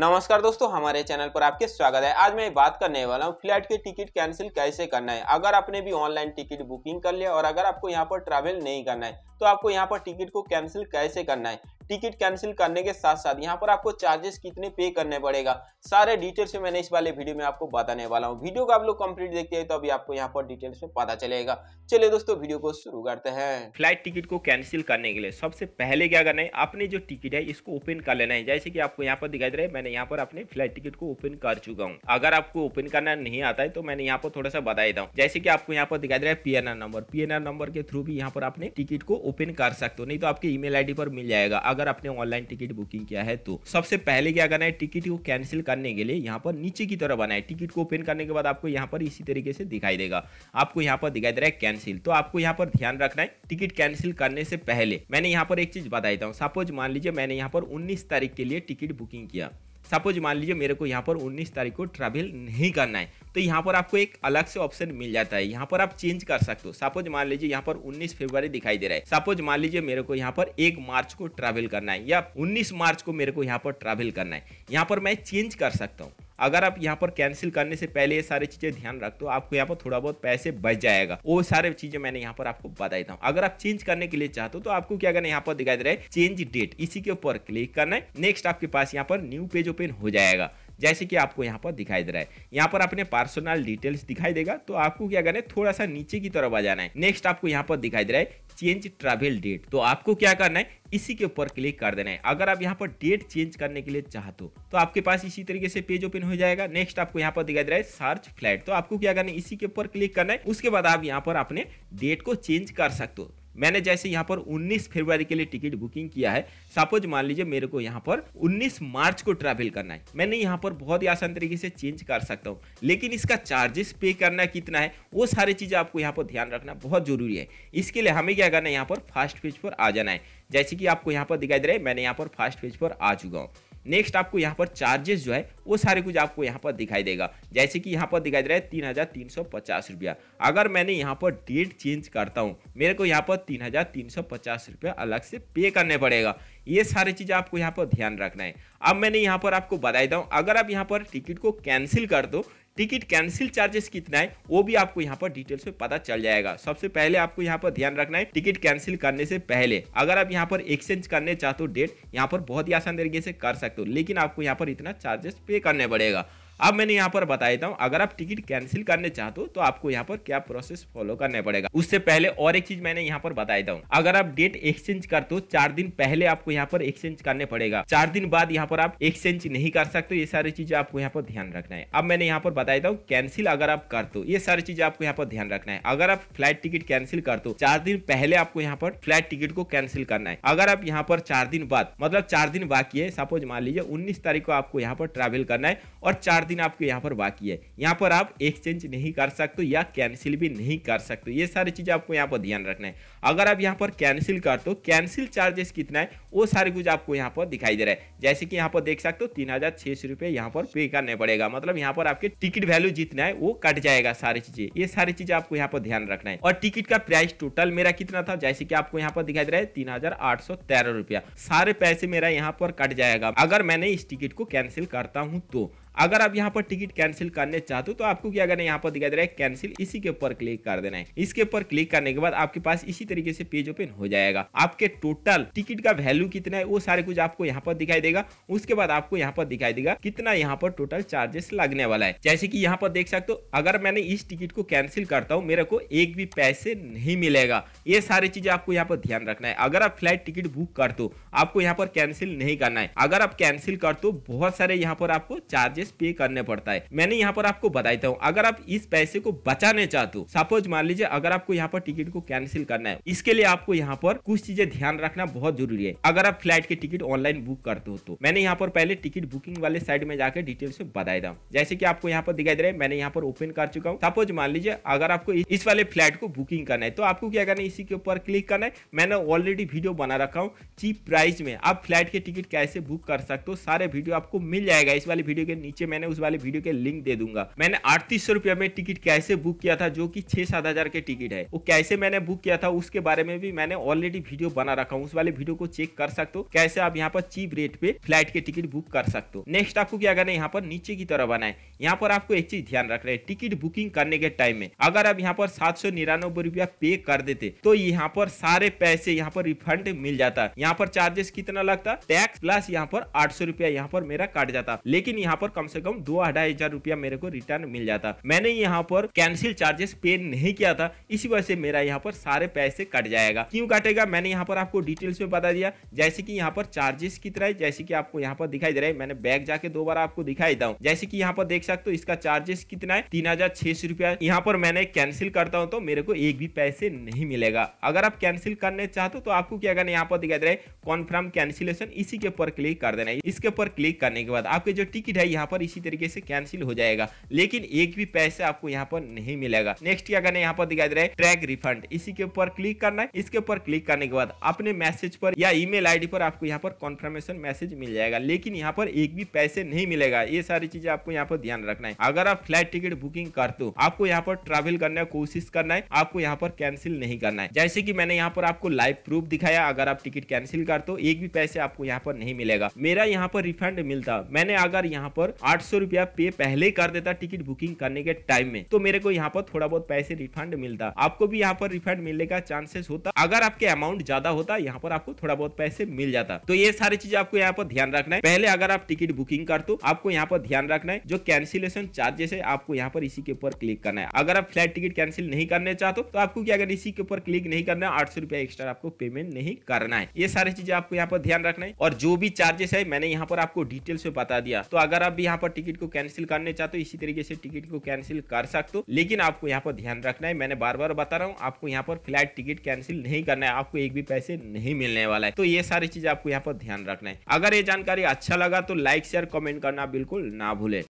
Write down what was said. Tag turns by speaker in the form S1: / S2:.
S1: नमस्कार दोस्तों हमारे चैनल पर आपके स्वागत है आज मैं बात करने वाला हूँ फ्लाइट के टिकट कैंसिल कैसे करना है अगर आपने भी ऑनलाइन टिकट बुकिंग कर लिया और अगर आपको यहाँ पर ट्रैवल नहीं करना है तो आपको यहाँ पर टिकट को कैंसिल कैसे करना है टिकट कैंसिल करने के साथ साथ यहाँ पर आपको चार्जेस कितने पे करने पड़ेगा सारे डिटेल से मैंने इस वाले वीडियो में आपको बताने वाला हूँ वीडियो को आप लोग कंप्लीट देखते हैं तो अभी आपको यहाँ पर डिटेल्स में पता चलेगा चलिए दोस्तों वीडियो को शुरू करते हैं फ्लाइट टिकट को कैंसिल करने के लिए सबसे पहले क्या करना है आपने जो टिकट है इसको ओपन कर लेना है जैसे की आपको यहाँ पर दिखाई दे रहा है मैंने यहाँ पर अपने फ्लाइट टिकट को ओपन कर चुका हूँ अगर आपको ओपन करना नहीं आता है तो मैंने यहाँ पर थोड़ा सा बताया था जैसे की आपको यहाँ पर दिखाई दे रहा है पीएनआर नंबर पी नंबर के थ्रू भी यहाँ पर आपने टिकट को ओपन कर सकते हो नहीं तो आपके ईमेल आईडी पर मिल जाएगा अगर आपने ऑनलाइन टिकट बुकिंग किया है तो सबसे पहले क्या करना है टिकट को कैंसिल करने के लिए यहाँ पर नीचे की तरफ आना है टिकट को ओपन करने के बाद आपको यहाँ पर इसी तरीके से दिखाई देगा आपको यहाँ पर दिखाई दे रहा है कैंसिल तो आपको यहाँ पर ध्यान रखना है टिकट कैंसिल करने से पहले मैंने यहाँ पर एक चीज बताया था सपोज मान लीजिए मैंने यहाँ पर उन्नीस तारीख के लिए टिकट बुकिंग किया सपोज मान लीजिए मेरे को यहाँ पर 19 तारीख को ट्रैवल नहीं करना है तो यहाँ पर आपको एक अलग से ऑप्शन मिल जाता है यहाँ पर आप चेंज कर सकते हो सपोज मान लीजिए यहाँ पर 19 फरवरी दिखाई दे रहा है सपोज मान लीजिए मेरे को यहाँ पर एक मार्च को ट्रैवल करना है या 19 मार्च को मेरे को यहाँ पर ट्रैवल करना है यहाँ पर मैं चेंज कर सकता हूँ अगर आप यहाँ पर कैंसिल करने से पहले ये सारी चीज़ें ध्यान रख दो आपको यहाँ पर थोड़ा बहुत पैसे बच जाएगा वो सारे चीज़ें मैंने यहाँ पर आपको बता देता हूँ अगर आप चेंज करने के लिए चाहते हो तो आपको क्या करना यहाँ पर दिखाई दे रहा है चेंज डेट इसी के ऊपर क्लिक करना है नेक्स्ट आपके पास यहाँ पर न्यू पेज ओपन हो जाएगा जैसे कि आपको यहाँ पर दिखाई दे रहा है यहाँ पर अपने पर्सनल डिटेल्स दिखाई देगा तो आपको क्या करना है थोड़ा सा नीचे की तरफ आ जाना है नेक्स्ट आपको यहाँ पर दिखाई दे रहा है चेंज ट्रैवल डेट तो आपको क्या करना है इसी के ऊपर क्लिक कर देना है अगर आप यहाँ पर डेट चेंज करने के लिए चाहते हो तो आपके पास इसी तरीके से पेज ओपन हो जाएगा नेक्स्ट आपको यहाँ पर दिखाई दे रहा है सर्च फ्लैट तो आपको क्या करना है इसी के ऊपर क्लिक करना है उसके बाद आप यहाँ पर अपने डेट को चेंज कर सकते हो मैंने जैसे यहाँ पर 19 फरवरी के लिए टिकट बुकिंग किया है सपोज मान लीजिए मेरे को यहाँ पर 19 मार्च को ट्रैवल करना है मैंने यहाँ पर बहुत ही आसान तरीके से चेंज कर सकता हूँ लेकिन इसका चार्जेस पे करना कितना है वो सारी चीज़ें आपको यहाँ पर ध्यान रखना बहुत जरूरी है इसके लिए हमें क्या करना है यहाँ पर फास्ट पेज पर आ जाना है जैसे कि आपको यहाँ पर दिखाई दे रहा है मैंने यहाँ पर फास्ट पेज पर आ चुका हूँ नेक्स्ट आपको यहाँ पर चार्जेस जो है वो सारे कुछ आपको यहाँ पर दिखाई देगा जैसे कि यहाँ पर दिखाई दे रहा है तीन हजार तीन सौ पचास रुपया अगर मैंने यहाँ पर डेट चेंज करता हूँ मेरे को यहाँ पर तीन हजार तीन सौ पचास रुपया अलग से पे करने पड़ेगा ये सारी चीज़ आपको यहाँ पर ध्यान रखना है अब मैंने यहाँ पर आपको बताई दूँ अगर आप यहाँ पर टिकट को कैंसिल कर दो टिकट कैंसिल चार्जेस कितना है वो भी आपको यहाँ पर डिटेल्स में पता चल जाएगा सबसे पहले आपको यहाँ पर ध्यान रखना है टिकट कैंसिल करने से पहले अगर आप यहाँ पर एक्सचेंज करने चाहते हो डेट यहाँ पर बहुत ही आसान तरीके से कर सकते हो लेकिन आपको यहाँ पर इतना चार्जेस पे करने पड़ेगा अब मैंने यहाँ पर बता देता हूँ अगर आप टिकट कैंसिल करने चाहते हो तो आपको यहाँ पर क्या प्रोसेस फॉलो करना पड़ेगा उससे पहले और एक चीज मैंने यहाँ पर बता देता हूँ अगर आप डेट एक्सचेंज करते हो चार दिन पहले आपको यहाँ पर एक्सचेंज करने पड़ेगा चार दिन बाद यहाँ पर आप एक्सचेंज नहीं कर सकते ये सारी चीजें आपको यहाँ पर ध्यान रखना है अब मैंने यहाँ पर बता देता हूँ कैंसिल अगर आप करते हो ये सारी चीजें आपको यहाँ पर ध्यान रखना है अगर आप फ्लाइट टिकट कैंसिल करते हो चार दिन पहले आपको यहाँ पर फ्लाइट टिकट को कैंसिल करना है अगर आप यहाँ पर चार दिन बाद मतलब चार दिन बाकी है सपोज मान लीजिए उन्नीस तारीख को आपको यहाँ पर ट्रेवल करना है और चार दिन आपको यहाँ पर बाकी है यहाँ पर आप एक्सचेंज नहीं कर सकते या कैंसिल भी नहीं कर सकते ये सारी चीज़ आपको यहाँ पर ध्यान रखना है अगर आप यहाँ पर कैंसिल कर तो कैंसिल चार्जेस कितना है वो सारी कुछ आपको यहाँ पर दिखाई दे रहा है जैसे कि यहाँ पर देख सकते हो तीन हज़ार छः सौ रुपये यहाँ पर पे करने पड़ेगा मतलब यहाँ पर आपके टिकट वैल्यू जितना है वो कट जाएगा सारी चीज़ें ये सारी चीज़ें आपको यहाँ पर ध्यान रखना है और टिकट का प्राइस टोटल मेरा कितना था जैसे कि आपको यहाँ पर दिखाई दे रहा है तीन हजार आठ सौ तेरह रुपया सारे पैसे मेरा यहाँ पर कट जाएगा अगर मैंने इस टिकट को कैंसिल करता हूँ तो अगर आप यहाँ पर टिकट कैंसिल करने चाहते हो तो आपको क्या करना है यहाँ पर दिखाई दे रहा है कैंसिल इसी के ऊपर क्लिक कर देना है इसके ऊपर क्लिक करने के बाद आपके पास इसी तरीके से पेज ओपन हो जाएगा आपके टोटल टिकट का वैल्यू कितना है वो सारे कुछ आपको यहाँ पर दिखाई देगा उसके बाद आपको यहाँ पर दिखाई देगा कितना यहाँ पर टोटल चार्जेस लगने वाला है जैसे की यहाँ पर देख सकते हो अगर मैंने इस टिकट को कैंसिल करता हूँ मेरे को एक भी पैसे नहीं मिलेगा ये सारी चीजें आपको यहाँ पर ध्यान रखना है अगर आप फ्लाइट टिकट बुक कर दो आपको यहाँ पर कैंसिल नहीं करना है अगर आप कैंसिल कर दो बहुत सारे यहाँ पर आपको चार्जेस इंटरेस्ट पे करने पड़ता है मैंने यहाँ पर आपको बताया हूँ अगर आप इस पैसे को बचाने चाहते हो सपोज मान लीजिए अगर आपको यहाँ पर टिकट को कैंसिल करना है इसके लिए आपको यहाँ पर कुछ चीजें ध्यान रखना बहुत जरूरी है अगर आप फ्लाइट के टिकट ऑनलाइन बुक करते हो तो मैंने यहाँ पर पहले टिकट बुकिंग वाले साइड में जाकर डिटेल से बताया था जैसे की आपको यहाँ पर दिखाई दे रहा है मैंने यहाँ पर ओपन कर चुका हूँ सपोज मान लीजिए अगर आपको इस वाले फ्लाइट को बुकिंग करना है तो आपको क्या करना है इसी के ऊपर क्लिक करना है मैंने ऑलरेडी वीडियो बना रखा हूँ चीप प्राइस में आप फ्लाइट के टिकट कैसे बुक कर सकते हो सारे वीडियो आपको मिल जाएगा इस वाले वीडियो के नीचे नीचे मैंने उस वाले वीडियो के लिंक दे दूंगा मैंने अड़तीस सौ रुपया में टिकट कैसे बुक किया था जो की छह सात हजार के टिकट है वो कैसे मैंने बुक किया था उसके बारे में भी मैंने ऑलरेडी वीडियो बना रखा हूँ उस वाले वीडियो को चेक कर सकते हो कैसे आप यहाँ पर चीप रेट पे फ्लाइट के टिकट बुक कर सकते हो नेक्स्ट आपको क्या करना है यहाँ पर नीचे की तरफ आना है यहाँ पर आपको एक चीज ध्यान रखना है टिकट बुकिंग करने के टाइम में अगर आप यहाँ पर सात सौ निन्यानबे रुपया पे कर देते तो यहाँ पर सारे पैसे यहाँ पर रिफंड मिल जाता यहाँ पर चार्जेस कितना लगता टैक्स प्लस यहाँ पर आठ सौ रुपया यहाँ पर मेरा काट जाता लेकिन यहाँ पर कम से कम दो अढ़ाई हजार रुपया मेरे को रिटर्न मिल जाता मैंने यहाँ पर कैंसिल चार्जेस पे नहीं किया था इसी वजह से मेरा यहाँ पर सारे पैसे कट जाएगा क्यों काटेगा मैंने यहाँ पर आपको डिटेल्स में बता दिया जैसे की यहाँ पर चार्जेस कितना है जैसे की आपको यहाँ पर दिखाई दे रहा है मैंने बैग जाके दो बार आपको दिखाई देता हूँ जैसे की यहाँ पर देख सकते हो इसका चार्जेस कितना है तीन हजार छह सौ रुपया यहाँ पर मैंने कैंसिल करता हूँ तो मेरे को एक भी पैसे नहीं मिलेगा अगर आप कैंसिल करने चाहते हो तो आपको क्या करना यहाँ पर दिखाई दे रहा है कॉन्फर्म कैंसिलेशन इसी के ऊपर क्लिक कर देना है इसके ऊपर क्लिक करने के बाद आपके जो टिकट है यहाँ पर इसी तरीके से कैंसिल हो जाएगा लेकिन एक भी पैसे आपको यहाँ पर नहीं मिलेगा नेक्स्ट क्या करना यहाँ पर दिखाई दे रहा है ट्रैक रिफंड इसी के ऊपर क्लिक करना है इसके ऊपर क्लिक करने के बाद अपने मैसेज पर या ईमेल आईडी पर आपको यहाँ पर कॉन्फर्मेशन मैसेज मिल जाएगा लेकिन यहाँ पर एक भी पैसे नहीं मिलेगा ये सारी चीजें आपको यहाँ पर ध्यान रखना है अगर आप फ्लाइट टिकट बुकिंग कर दो आपको यहाँ पर ट्रेवल करने की कोशिश करना है आपको यहाँ पर कैंसिल नहीं करना है जैसे की मैंने यहाँ पर आपको लाइव प्रूफ दिखाया अगर आप टिकट कैंसिल कर दो एक भी पैसे आपको यहाँ पर नहीं मिलेगा मेरा यहाँ पर रिफंड मिलता मैंने अगर यहाँ पर आठ सौ रुपया पे पहले कर देता टिकट बुकिंग करने के टाइम में तो मेरे को यहाँ पर थोड़ा बहुत पैसे रिफंड मिलता आपको भी यहाँ पर रिफंड मिलने का चांसेस होता अगर आपके अमाउंट ज्यादा होता यहाँ पर आपको थोड़ा बहुत पैसे मिल जाता तो ये सारी चीज आपको यहाँ पर ध्यान रखना है पहले अगर आप टिकट बुकिंग कर तो आपको यहाँ पर ध्यान रखना है जो कैंसिलेशन चार्जेस है आपको यहाँ पर इसी के ऊपर क्लिक करना है अगर आप फ्लाइट टिकट कैंसिल नहीं करने चाहते तो आपको क्या अगर इसी के ऊपर क्लिक नहीं करना है आठ सौ रुपया एक्स्ट्रा आपको पेमेंट नहीं करना है ये सारी चीजें आपको यहाँ पर ध्यान रखना है और जो भी चार्जेस है मैंने यहाँ पर आपको डिटेल्स में बता दिया तो अगर आप भी यहाँ पर टिकट को कैंसिल करने चाहते हो इसी तरीके से टिकट को कैंसिल कर सकते हो लेकिन आपको यहाँ पर ध्यान रखना है मैंने बार बार बता रहा हूँ आपको यहाँ पर फ्लाइट टिकट कैंसिल नहीं करना है आपको एक भी पैसे नहीं मिलने वाला है तो ये सारी चीज आपको यहाँ पर ध्यान रखना है अगर ये जानकारी अच्छा लगा तो लाइक शेयर कमेंट करना बिल्कुल ना भूले